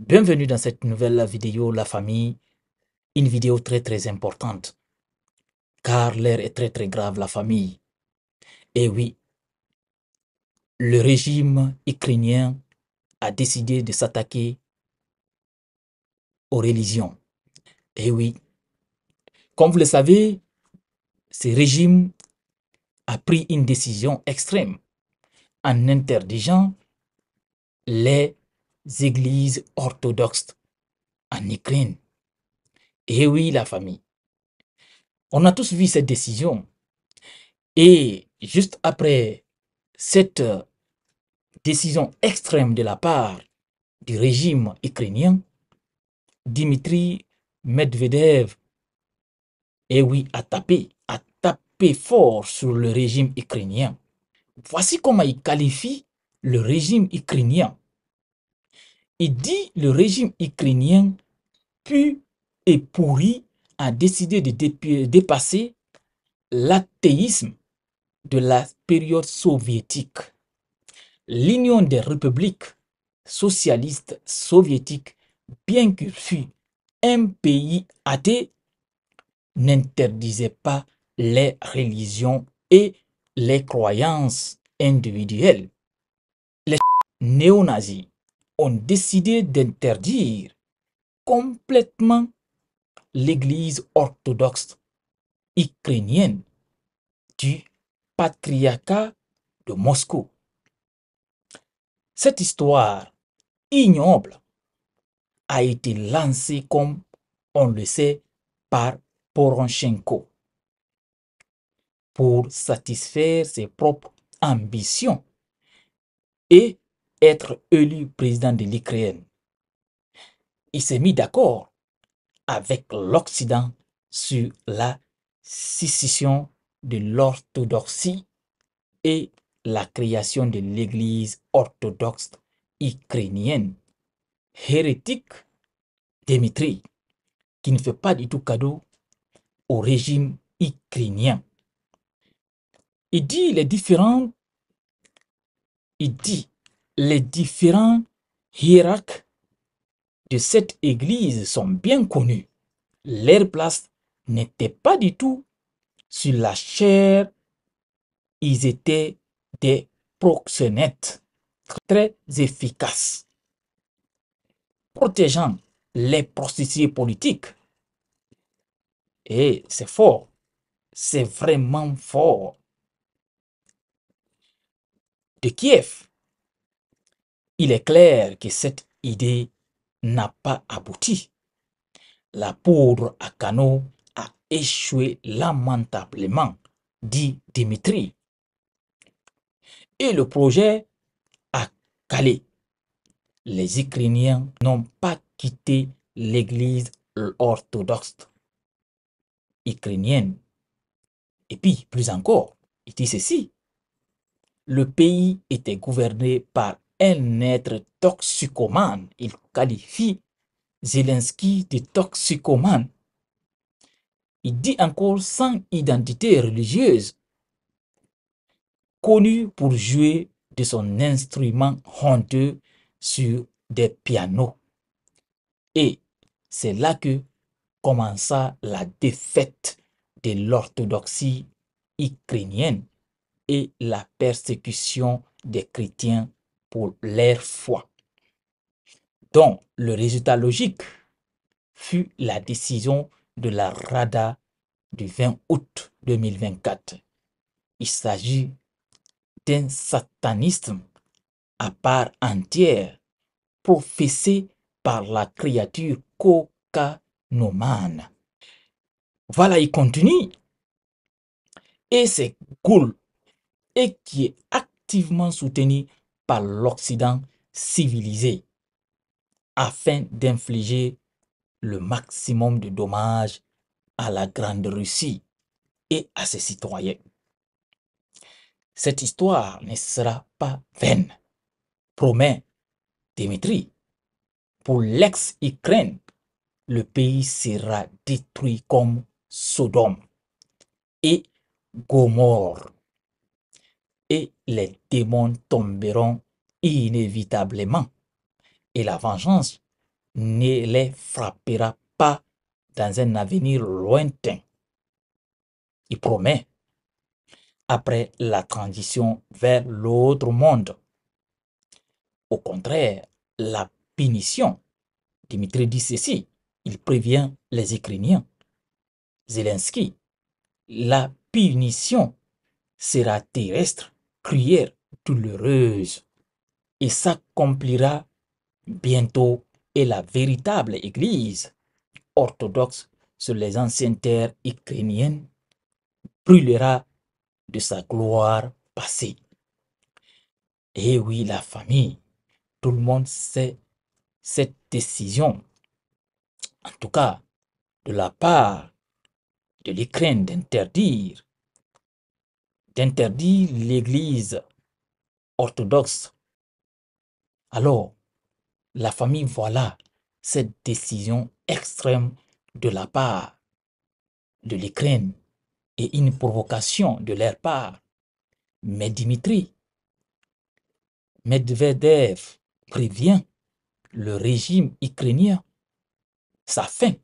Bienvenue dans cette nouvelle vidéo, la famille. Une vidéo très très importante. Car l'air est très très grave, la famille. Et eh oui, le régime ukrainien a décidé de s'attaquer aux religions. Et eh oui, comme vous le savez, ce régime a pris une décision extrême en interdisant les églises orthodoxes en Ukraine. Et eh oui, la famille. On a tous vu cette décision. Et juste après cette euh, décision extrême de la part du régime ukrainien, Dimitri Medvedev, et eh oui, a tapé, a tapé fort sur le régime ukrainien. Voici comment il qualifie le régime ukrainien. Il dit le régime ukrainien, pu et pourri, a décidé de dépasser l'athéisme de la période soviétique. L'Union des républiques socialistes soviétiques, bien qu'il fût un pays athée, n'interdisait pas les religions et les croyances individuelles. Les néo-nazis ont décidé d'interdire complètement l'Église orthodoxe ukrainienne du patriarcat de Moscou. Cette histoire ignoble a été lancée, comme on le sait, par Poronchenko pour satisfaire ses propres ambitions et être élu président de l'Ukraine. Il s'est mis d'accord avec l'Occident sur la scission de l'orthodoxie et la création de l'Église orthodoxe ukrainienne. Hérétique Dimitri, qui ne fait pas du tout cadeau au régime ukrainien. Il dit les différents il dit les différents hiérarques de cette église sont bien connus. Leur place n'était pas du tout sur la chair. Ils étaient des proxénètes très efficaces, protégeant les processus politiques. Et c'est fort. C'est vraiment fort. De Kiev, il est clair que cette idée n'a pas abouti. La poudre à canot a échoué lamentablement, dit Dimitri. Et le projet a calé. Les Ukrainiens n'ont pas quitté l'église orthodoxe ukrainienne. Et puis, plus encore, il dit ceci. Le pays était gouverné par un être toxicomane. Il qualifie Zelensky de toxicomane. Il dit encore sans identité religieuse, connu pour jouer de son instrument honteux sur des pianos. Et c'est là que commença la défaite de l'orthodoxie ukrainienne et la persécution des chrétiens pour leur foi. dont le résultat logique fut la décision de la RADA du 20 août 2024. Il s'agit d'un satanisme à part entière professé par la créature cocanomane. Voilà, il continue. Et c'est cool. Et qui est activement soutenu par l'Occident civilisé afin d'infliger le maximum de dommages à la Grande Russie et à ses citoyens. Cette histoire ne sera pas vaine, promet Dimitri. Pour l'ex-Ukraine, le pays sera détruit comme Sodome et Gomorre et les démons tomberont inévitablement, et la vengeance ne les frappera pas dans un avenir lointain. Il promet, après la transition vers l'autre monde. Au contraire, la punition, Dimitri dit ceci, il prévient les Ukrainiens. Zelensky, la punition sera terrestre prière douloureuse. Et s'accomplira bientôt et la véritable Église orthodoxe sur les anciennes terres ukrainiennes brûlera de sa gloire passée. Et eh oui, la famille, tout le monde sait cette décision, en tout cas de la part de l'Ukraine d'interdire d'interdire l'Église orthodoxe. Alors, la famille voilà cette décision extrême de la part de l'Ukraine et une provocation de leur part. Mais Dimitri Medvedev prévient le régime ukrainien sa fin